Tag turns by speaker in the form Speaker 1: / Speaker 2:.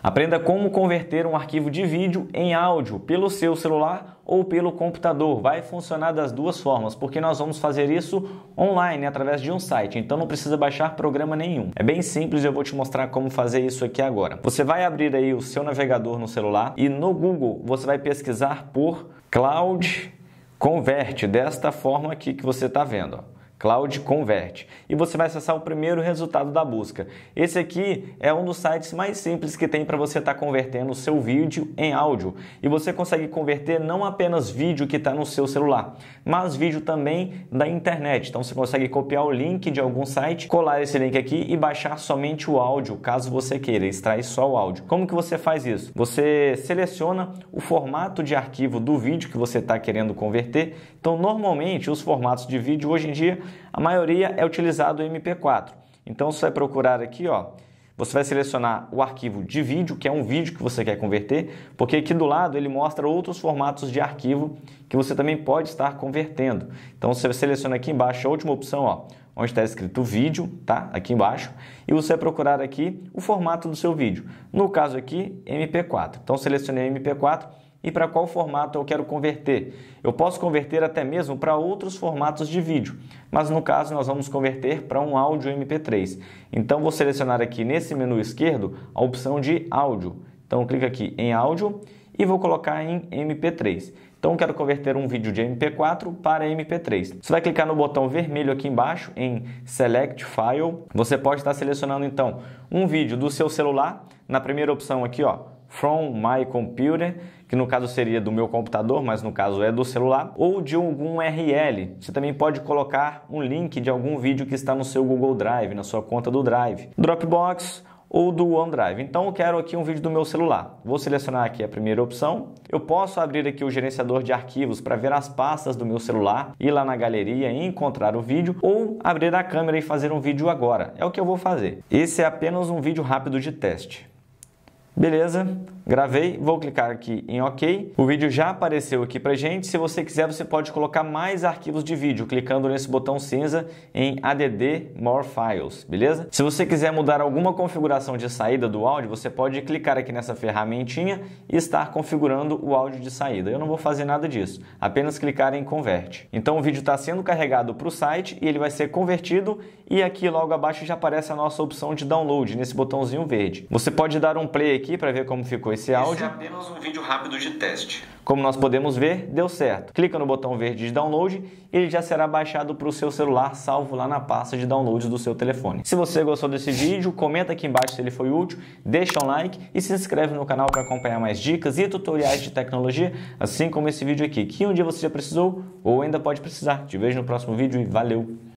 Speaker 1: Aprenda como converter um arquivo de vídeo em áudio pelo seu celular ou pelo computador. Vai funcionar das duas formas, porque nós vamos fazer isso online através de um site, então não precisa baixar programa nenhum. É bem simples, eu vou te mostrar como fazer isso aqui agora. Você vai abrir aí o seu navegador no celular e no Google você vai pesquisar por Cloud Convert desta forma aqui que você está vendo. Ó. Cloud Convert. E você vai acessar o primeiro resultado da busca. Esse aqui é um dos sites mais simples que tem para você estar tá convertendo o seu vídeo em áudio. E você consegue converter não apenas vídeo que está no seu celular, mas vídeo também da internet. Então você consegue copiar o link de algum site, colar esse link aqui e baixar somente o áudio, caso você queira, extrair só o áudio. Como que você faz isso? Você seleciona o formato de arquivo do vídeo que você está querendo converter. Então normalmente os formatos de vídeo hoje em dia a maioria é utilizado o MP4. Então você vai procurar aqui, ó, você vai selecionar o arquivo de vídeo, que é um vídeo que você quer converter, porque aqui do lado ele mostra outros formatos de arquivo que você também pode estar convertendo. Então você seleciona aqui embaixo a última opção, ó, onde está escrito vídeo, tá? Aqui embaixo, e você vai procurar aqui o formato do seu vídeo. No caso aqui, MP4. Então selecionei MP4 e para qual formato eu quero converter. Eu posso converter até mesmo para outros formatos de vídeo, mas no caso nós vamos converter para um áudio MP3. Então vou selecionar aqui nesse menu esquerdo a opção de áudio. Então clica aqui em áudio e vou colocar em MP3. Então quero converter um vídeo de MP4 para MP3. Você vai clicar no botão vermelho aqui embaixo em Select File. Você pode estar selecionando então um vídeo do seu celular na primeira opção aqui, ó, from my computer, que no caso seria do meu computador, mas no caso é do celular, ou de algum URL. Você também pode colocar um link de algum vídeo que está no seu Google Drive, na sua conta do Drive. Dropbox ou do OneDrive. Então eu quero aqui um vídeo do meu celular. Vou selecionar aqui a primeira opção. Eu posso abrir aqui o gerenciador de arquivos para ver as pastas do meu celular, ir lá na galeria e encontrar o vídeo ou abrir a câmera e fazer um vídeo agora. É o que eu vou fazer. Esse é apenas um vídeo rápido de teste. Beleza, gravei, vou clicar aqui em OK. O vídeo já apareceu aqui pra gente. Se você quiser, você pode colocar mais arquivos de vídeo clicando nesse botão cinza em ADD More Files, beleza? Se você quiser mudar alguma configuração de saída do áudio, você pode clicar aqui nessa ferramentinha e estar configurando o áudio de saída. Eu não vou fazer nada disso, apenas clicar em Converte. Então o vídeo está sendo carregado para o site e ele vai ser convertido e aqui logo abaixo já aparece a nossa opção de download nesse botãozinho verde. Você pode dar um play aqui para ver como ficou esse áudio. Esse é apenas um vídeo rápido de teste. Como nós podemos ver, deu certo. Clica no botão verde de download e ele já será baixado para o seu celular, salvo lá na pasta de downloads do seu telefone. Se você gostou desse vídeo, comenta aqui embaixo se ele foi útil, deixa um like e se inscreve no canal para acompanhar mais dicas e tutoriais de tecnologia, assim como esse vídeo aqui, que um dia você já precisou ou ainda pode precisar. Te vejo no próximo vídeo e valeu!